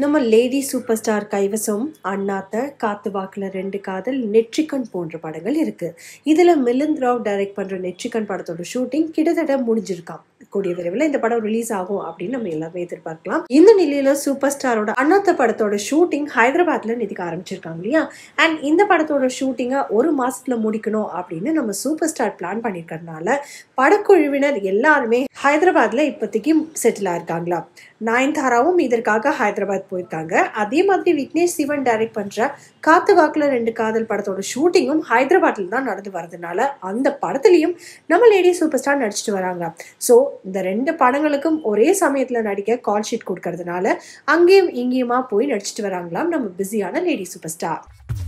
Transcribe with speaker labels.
Speaker 1: நம்ம lady super star கைவசம் அண்ணாத்த காத்து வாக்கில் ரெண்டு காதல் நெற்றிக்கண் போன்ற படங்கள் இருக்குது இதில் மிலிந்த் ராவ் டைரக்ட் பண்ணுற நெற்றிக்கண் படத்தோட ஷூட்டிங் கிட்டத்தட்ட முடிஞ்சிருக்கான் கூடிய விரைவில் இந்த படம் ரிலீஸ் ஆகும் அப்படின்னு நம்ம எல்லாமே எதிர்பார்க்கலாம் இந்த நிலையில சூப்பர் ஸ்டாரோட அண்ணாத்த படத்தோட ஷூட்டிங் ஹைதராபாத்ல நிதிக்க ஆரம்பிச்சிருக்காங்க இல்லையா அண்ட் இந்த படத்தோட ஷூட்டிங்கை ஒரு மாசத்துல முடிக்கணும் அப்படின்னு நம்ம சூப்பர் ஸ்டார் பிளான் பண்ணிருக்கிறதுனால படக்குழுவினர் எல்லாருமே ஹைதராபாத்ல இப்போதைக்கு செட்டில் ஆயிருக்காங்களா நயன்தாராவும் இதற்காக ஹைதராபாத் போயிருக்காங்க அதே மாதிரி விக்னேஷ் சிவன் டைரக்ட் பண்ற காத்து வாக்குல ரெண்டு காதல் படத்தோட ஷூட்டிங்கும் ஹைதராபாத்ல தான் நடந்து வரதுனால அந்த படத்துலயும் நம்ம லேடி சூப்பர் ஸ்டார் நடிச்சிட்டு வராங்க ஸோ இந்த ரெண்டு படங்களுக்கும் ஒரே சமயத்தில் நடிக்க கால் ஷீட் கொடுக்கறதுனால அங்கேயும் இங்கேயுமா போய் நடிச்சிட்டு வராங்களாம் நம்ம பிஸியான லேடி சூப்பர் ஸ்டார்